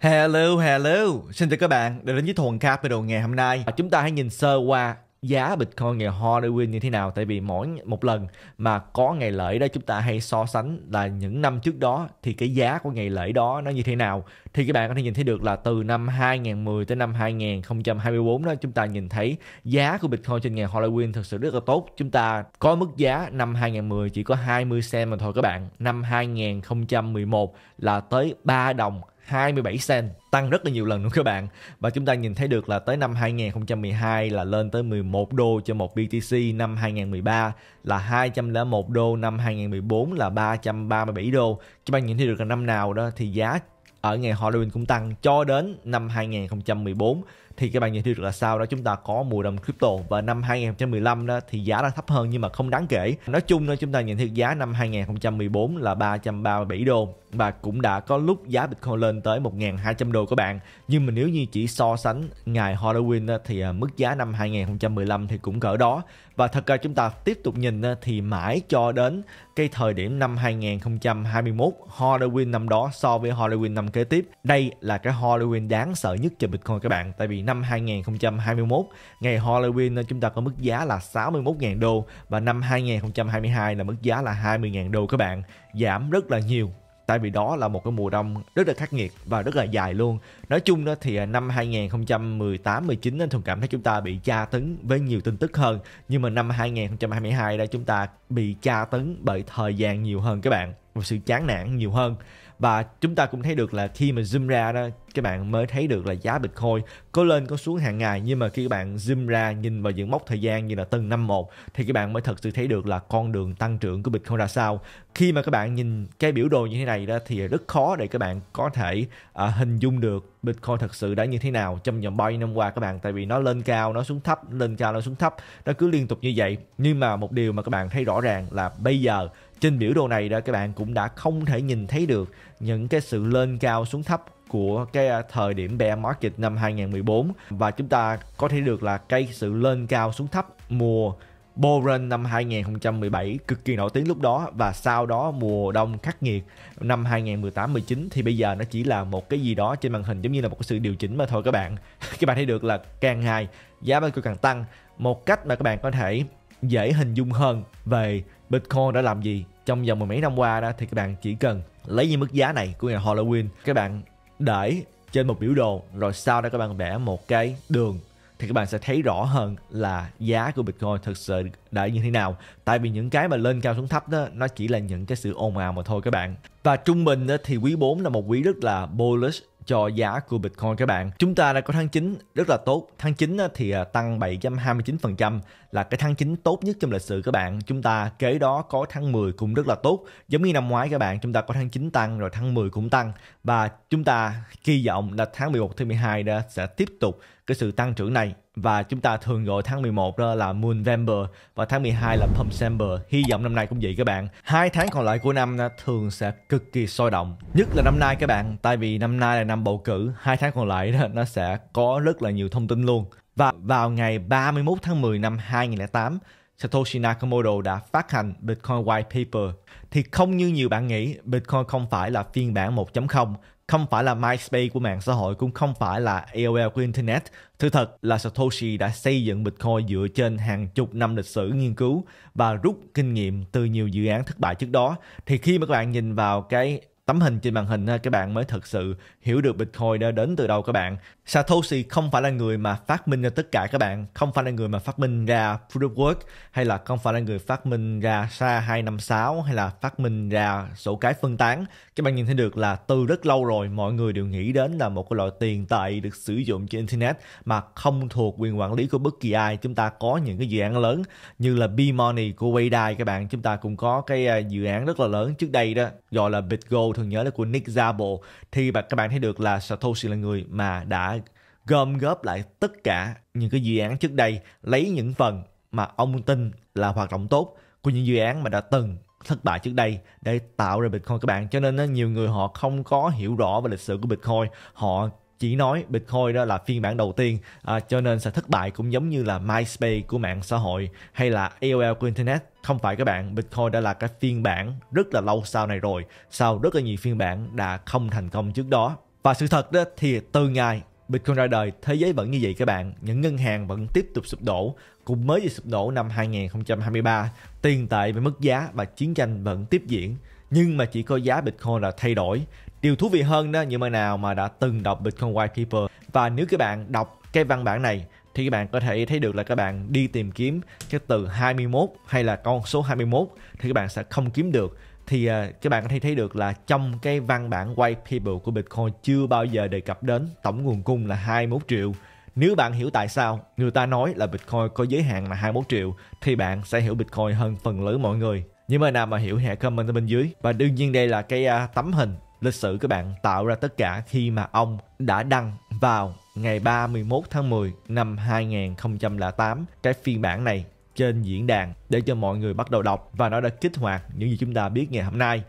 Hello, hello. Xin chào các bạn đã đến với Thuần Capital ngày hôm nay. À, chúng ta hãy nhìn sơ qua giá Bitcoin ngày Halloween như thế nào tại vì mỗi một lần mà có ngày lễ đó chúng ta hay so sánh là những năm trước đó thì cái giá của ngày lễ đó nó như thế nào thì các bạn có thể nhìn thấy được là từ năm 2010 tới năm 2024 đó chúng ta nhìn thấy giá của Bitcoin trên ngày Halloween thực sự rất là tốt chúng ta có mức giá năm 2010 chỉ có 20 cent mà thôi các bạn năm 2011 là tới 3 đồng 27 cent tăng rất là nhiều lần luôn các bạn và chúng ta nhìn thấy được là tới năm 2012 là lên tới 11 đô cho một BTC năm 2013 là 201 đô năm 2014 là 337 đô chúng ta nhìn thấy được là năm nào đó thì giá ở ngày Halloween cũng tăng cho đến năm 2014 thì các bạn nhận thấy được là sau đó chúng ta có mùa đồng crypto và năm 2015 đó thì giá đã thấp hơn nhưng mà không đáng kể nói chung đó chúng ta nhận thấy giá năm 2014 là 337 đô và cũng đã có lúc giá Bitcoin lên tới 1.200 đô các bạn nhưng mà nếu như chỉ so sánh ngày Halloween đó, thì à, mức giá năm 2015 thì cũng cỡ đó và thật ra chúng ta tiếp tục nhìn thì mãi cho đến cái thời điểm năm 2021 Halloween năm đó so với Halloween năm kế tiếp đây là cái Halloween đáng sợ nhất cho Bitcoin các bạn tại vì năm 2021 ngày Halloween ờ, chúng ta có mức giá là 61.000 đô và năm 2022 là mức giá là 20.000 đô các bạn giảm rất là nhiều tại vì đó là một cái mùa đông rất là khắc nghiệt và rất là dài luôn nói chung đó thì ờ, năm 2018 19 anh thường cảm thấy chúng ta bị tra tấn với nhiều tin tức hơn nhưng mà năm 2022 đây chúng ta bị tra tấn bởi thời gian nhiều hơn các bạn một sự chán nản nhiều hơn và chúng ta cũng thấy được là khi mà zoom ra đó các bạn mới thấy được là giá Bitcoin có lên có xuống hàng ngày nhưng mà khi các bạn zoom ra nhìn vào những mốc thời gian như là từng năm một thì các bạn mới thật sự thấy được là con đường tăng trưởng của Bitcoin ra sao. Khi mà các bạn nhìn cái biểu đồ như thế này đó thì rất khó để các bạn có thể à, hình dung được Bitcoin thật sự đã như thế nào trong vòng bao nhiêu năm qua các bạn tại vì nó lên cao nó xuống thấp lên cao nó xuống thấp nó cứ liên tục như vậy nhưng mà một điều mà các bạn thấy rõ ràng là bây giờ trên biểu đồ này đó các bạn cũng đã không thể nhìn thấy được những cái sự lên cao xuống thấp của cái à, thời điểm bear market năm 2014 và chúng ta có thể được là cái sự lên cao xuống thấp mùa bull run năm 2017 cực kỳ nổi tiếng lúc đó và sau đó mùa đông khắc nghiệt năm 2018-19 thì bây giờ nó chỉ là một cái gì đó trên màn hình giống như là một cái sự điều chỉnh mà thôi các bạn. các bạn thấy được là càng ngày giá Bitcoin càng tăng, một cách mà các bạn có thể dễ hình dung hơn về Bitcoin đã làm gì trong vòng mười mấy năm qua đó thì các bạn chỉ cần lấy như mức giá này của ngày Halloween các bạn để trên một biểu đồ rồi sau đó các bạn vẽ một cái đường thì các bạn sẽ thấy rõ hơn là giá của Bitcoin thực sự đã như thế nào. Tại vì những cái mà lên cao xuống thấp đó nó chỉ là những cái sự ồn ào mà thôi các bạn. Và trung bình thì quý 4 là một quý rất là bullish cho giá của Bitcoin các bạn. Chúng ta đã có tháng 9 rất là tốt. Tháng 9 thì à, tăng 7.29% là cái tháng 9 tốt nhất trong lịch sử các bạn. Chúng ta kế đó có tháng 10 cũng rất là tốt. Giống như năm ngoái các bạn, chúng ta có tháng 9 tăng rồi tháng 10 cũng tăng và chúng ta kỳ vọng là tháng 11 tháng 12 đã sẽ tiếp tục cái sự tăng trưởng này và chúng ta thường gọi tháng 11 đó là Moonvember và tháng 12 là Pumpsember. Hy vọng năm nay cũng vậy các bạn. Hai tháng còn lại của năm thường sẽ cực kỳ sôi động. Nhất là năm nay các bạn, tại vì năm nay là năm bầu cử, hai tháng còn lại đó nó sẽ có rất là nhiều thông tin luôn. Và vào ngày 31 tháng 10 năm 2008, Satoshi Nakamoto đã phát hành Bitcoin White Paper. Thì không như nhiều bạn nghĩ, Bitcoin không phải là phiên bản 1.0 không phải là MySpace của mạng xã hội cũng không phải là AOL của internet. Thứ thật là Satoshi đã xây dựng Bitcoin dựa trên hàng chục năm lịch sử nghiên cứu và rút kinh nghiệm từ nhiều dự án thất bại trước đó. Thì khi mà các bạn nhìn vào cái tấm hình trên màn hình các bạn mới thực sự hiểu được Bitcoin đã đến từ đâu các bạn. Satoshi không phải là người mà phát minh ra tất cả các bạn, không phải là người mà phát minh ra Proof of Work hay là không phải là người phát minh ra SHA 256 hay là phát minh ra sổ cái phân tán. Các bạn nhìn thấy được là từ rất lâu rồi mọi người đều nghĩ đến là một cái loại tiền tệ được sử dụng trên Internet mà không thuộc quyền quản lý của bất kỳ ai. Chúng ta có những cái dự án lớn như là B-Money của Waydai các bạn. Chúng ta cũng có cái à, dự án rất là lớn trước đây đó gọi là BitGo thường nhớ là của Nick Szabo thì các bạn thấy được là Satoshi là người mà đã gom góp lại tất cả những cái dự án trước đây lấy những phần mà ông tin là hoạt động tốt của những dự án mà đã từng thất bại trước đây để tạo ra Bitcoin các bạn cho nên nhiều người họ không có hiểu rõ về lịch sử của Bitcoin họ chỉ nói Bitcoin đó là phiên bản đầu tiên à, cho nên sẽ thất bại cũng giống như là MySpace của mạng xã hội hay là AOL của Internet không phải các bạn, Bitcoin đã là cái phiên bản rất là lâu sau này rồi, sau rất là nhiều phiên bản đã không thành công trước đó. Và sự thật đó thì từ ngày Bitcoin ra đời, thế giới vẫn như vậy các bạn, những ngân hàng vẫn tiếp tục sụp đổ, cũng mới chỉ sụp đổ năm 2023, tiền tệ về mất giá và chiến tranh vẫn tiếp diễn. Nhưng mà chỉ có giá Bitcoin là thay đổi, Điều thú vị hơn đó những bạn nào mà đã từng đọc Bitcoin Whitekeeper và nếu các bạn đọc cái văn bản này thì các bạn có thể thấy được là các bạn đi tìm kiếm cái từ 21 hay là con số 21 thì các bạn sẽ không kiếm được thì uh, các bạn có thể thấy được là trong cái văn bản white paper của Bitcoin chưa bao giờ đề cập đến tổng nguồn cung là 21 triệu. Nếu bạn hiểu tại sao người ta nói là Bitcoin có giới hạn là 21 triệu thì bạn sẽ hiểu Bitcoin hơn phần lớn mọi người. Những bạn nào mà hiểu hãy comment ở bên dưới và đương nhiên đây là cái uh, tấm hình lịch sử các bạn tạo ra tất cả khi mà ông đã đăng vào ngày 31 tháng 10 năm 2008 cái phiên bản này trên diễn đàn để cho mọi người bắt đầu đọc và nó đã kích hoạt những gì chúng ta biết ngày hôm nay.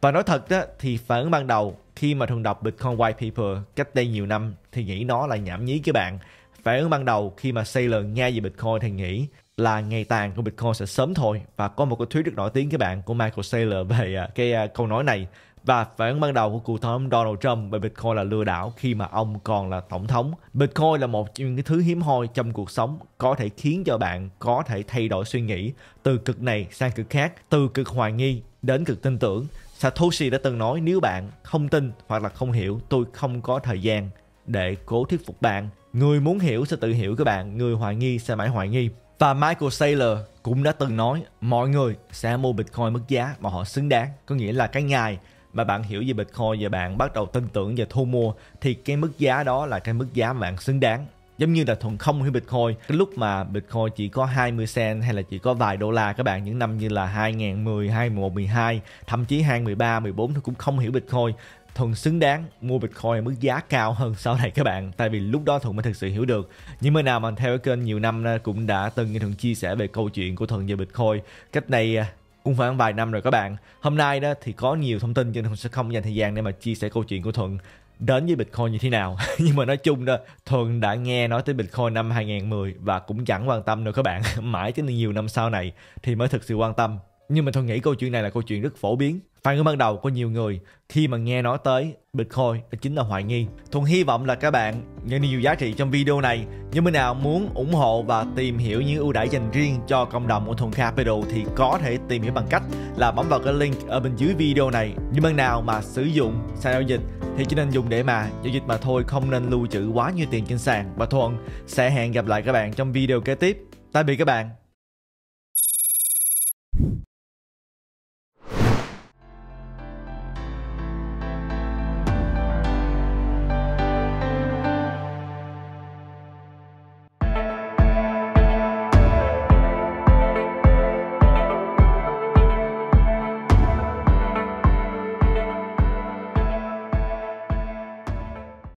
Và nói thật đó, thì phản ứng ban đầu khi mà thường đọc Bitcoin White Paper cách đây nhiều năm thì nghĩ nó là nhảm nhí các bạn. Phản ứng ban đầu khi mà sailor nghe về Bitcoin thì nghĩ là ngày tàn của Bitcoin sẽ sớm thôi và có một cái thuyết rất nổi tiếng các bạn của Michael Saylor về à, cái à, câu nói này và phản ứng ban đầu của cựu tổng thống Donald Trump về Bitcoin là lừa đảo khi mà ông còn là tổng thống. Bitcoin là một trong những cái thứ hiếm hoi trong cuộc sống có thể khiến cho bạn có thể thay đổi suy nghĩ từ cực này sang cực khác, từ cực hoài nghi đến cực tin tưởng. Satoshi đã từng nói nếu bạn không tin hoặc là không hiểu, tôi không có thời gian để cố thuyết phục bạn. Người muốn hiểu sẽ tự hiểu các bạn, người hoài nghi sẽ mãi hoài nghi. Và Michael Saylor cũng đã từng nói mọi người sẽ mua Bitcoin mức giá mà họ xứng đáng. Có nghĩa là cái ngày mà bạn hiểu về Bitcoin và bạn bắt đầu tin tưởng và thu mua thì cái mức giá đó là cái mức giá mà bạn xứng đáng giống như là thuần không hay Bitcoin cái lúc mà Bitcoin chỉ có 20 cent hay là chỉ có vài đô la các bạn những năm như là 2010, 2011, 12 thậm chí 2013, 14 thì cũng không hiểu Bitcoin thuần xứng đáng mua Bitcoin ở mức giá cao hơn sau này các bạn tại vì lúc đó thuần mới thực sự hiểu được những người nào mà theo cái kênh nhiều năm ờ, cũng đã từng thuần chia sẻ về câu chuyện của thuần về Bitcoin cách này à, cũng phải vài năm rồi các bạn hôm nay đó thì có nhiều thông tin cho nên sẽ không dành thời gian để mà chia sẻ câu chuyện của thuận đến với Bitcoin như thế nào nhưng mà nói chung đó Thuận đã nghe nói tới Bitcoin năm 2010 và cũng chẳng quan tâm nữa các bạn mãi tới nhiều năm sau này thì mới thực sự quan tâm nhưng mà Thuận nghĩ câu chuyện này là câu chuyện rất phổ biến Phản ứng ban đầu của nhiều người khi mà nghe nói tới Bitcoin đó chính là hoài nghi. Thuận hy vọng là các bạn nhận nhiều giá trị trong video này. Nếu bên nào muốn ủng hộ và tìm hiểu những ưu đãi dành riêng cho cộng đồng của Thuận Capital thì có thể tìm hiểu bằng cách là bấm vào cái link ở bên dưới video này. Những bên nào mà sử dụng sàn giao dịch thì chỉ nên dùng để mà giao dịch mà thôi không nên lưu trữ quá nhiều tiền trên sàn. Và Thuận sẽ hẹn gặp lại các bạn trong video kế tiếp. Tạm biệt các bạn.